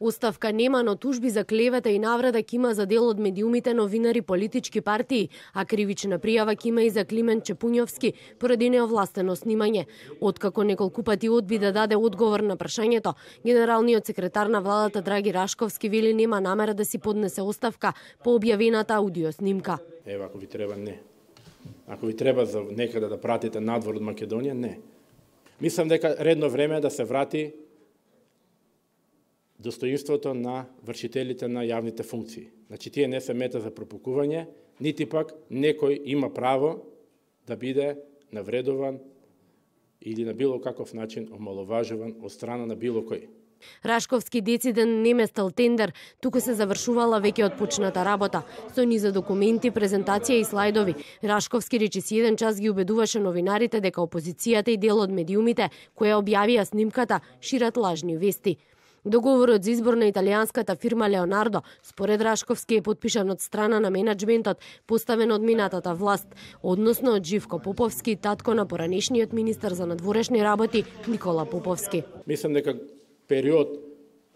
Оставка нема, но тужби за клевета и навреда ќе има за дел од медиумите новинари политички партии, а кривична пријава ќе има и за Климен Чепуњовски поради неовластено снимање. Откако неколку пати одби да даде одговор на прашањето, генералниот секретар на владата Драги Рашковски вели нема намера да си поднесе оставка по објавената аудио снимка. Ева, ако ви треба, не. Ако ви треба за некада да пратите надвор од Македонија, не. Мислам дека редно време е да се врати достоинството на вршителите на јавните функции. Значи, тие не се мета за пропукување, нити пак некој има право да биде навредуван или на било каков начин омаловажуван од страна на било кој. Рашковски дециден не местал тендер, туку се завршувала веќе почната работа, со низа документи, презентација и слайдови. Рашковски речи си еден час ги убедуваше новинарите дека опозицијата и дел од медиумите, која објавија снимката, шират лажни вести. Договорот за избор на италијанската фирма Леонардо, според Рашковски, е подпишан од страна на менеджментот, поставен од минатата власт, односно од Живко Поповски, татко на поранешниот министер за надворешни работи Никола Поповски. Мислам дека период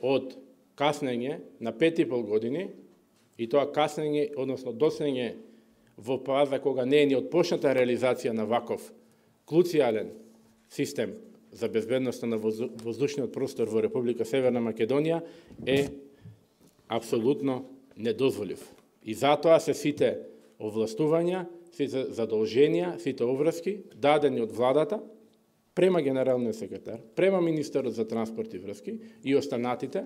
од каснење на пет и пол години и тоа каснење, односно доснење во паза кога не е ни отпочната реализација на ваков клуцијален систем за безбедноста на воздушниот простор во Република Северна Македонија е апсолутно недозволив. И затоа се сите овластувања, сите задолженија, сите обврски дадени од владата према генералниот секретар, према министерот за транспорт и врски и останатите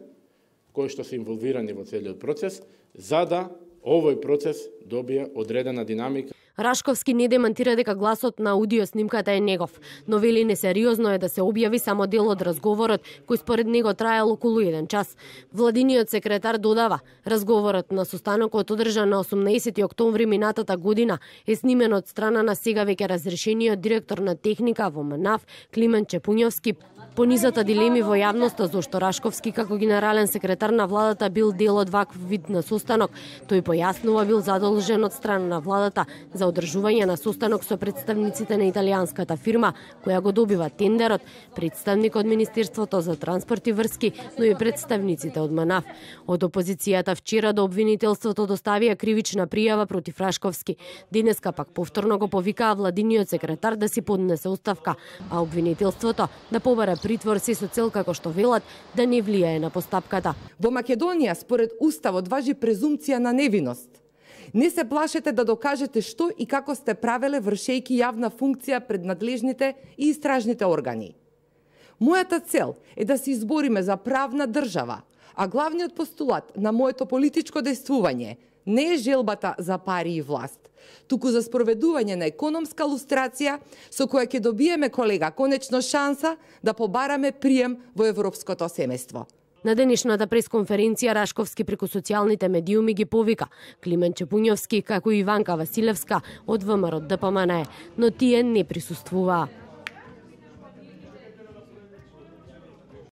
кои што се инволвирани во целиот процес за да овој процес добија одредена динамика. Рашковски не демантира дека гласот на аудио снимката е негов, но вели несериозно е да се објави само дел од разговорот кој според него траел околу 1 час. Владиниот секретар додава, разговорот на состанокот одржан на 18 октомври минатата година е снимен од страна на сега веќе разрешениот директор на техника во МНАФ Климен Чепуњовски Понизата дилеми во јавноста зошто Рашковски како генерален секретар на владата бил дел од вакв вид на состанок, тој појаснува бил задолжен од страна на владата за одржување на состанок со представниците на италијанската фирма која го добива тендерот, представник од Министерството за транспорт и врски, но и представниците од МАНАФ. Од опозицијата вчера до обвинителството доставија кривична пријава против Рашковски. Денеска пак повторно го повикаа владиниот секретар да си поднесе оставка, а обвинителството да побара притвор се со цел како што велат да не влијае на постапката. Во Македонија според уставот важи презумпција на невиност. Не се плашете да докажете што и како сте правеле вршејки јавна функција пред надлежните и истражните органи. Мојата цел е да се избориме за правна држава, а главниот постулат на моето политичко действување не е желбата за пари и власт, туку за спроведување на економска лустрација со која ќе добиеме колега конечно шанса да побараме прием во европското семејство. На денешната пресконференција Рашковски преку социјалните медиуми ги повика Климен Чепуњовски како и Иванка Василевска од ВМРО ДПМНЕ, но тие не присуствуваа.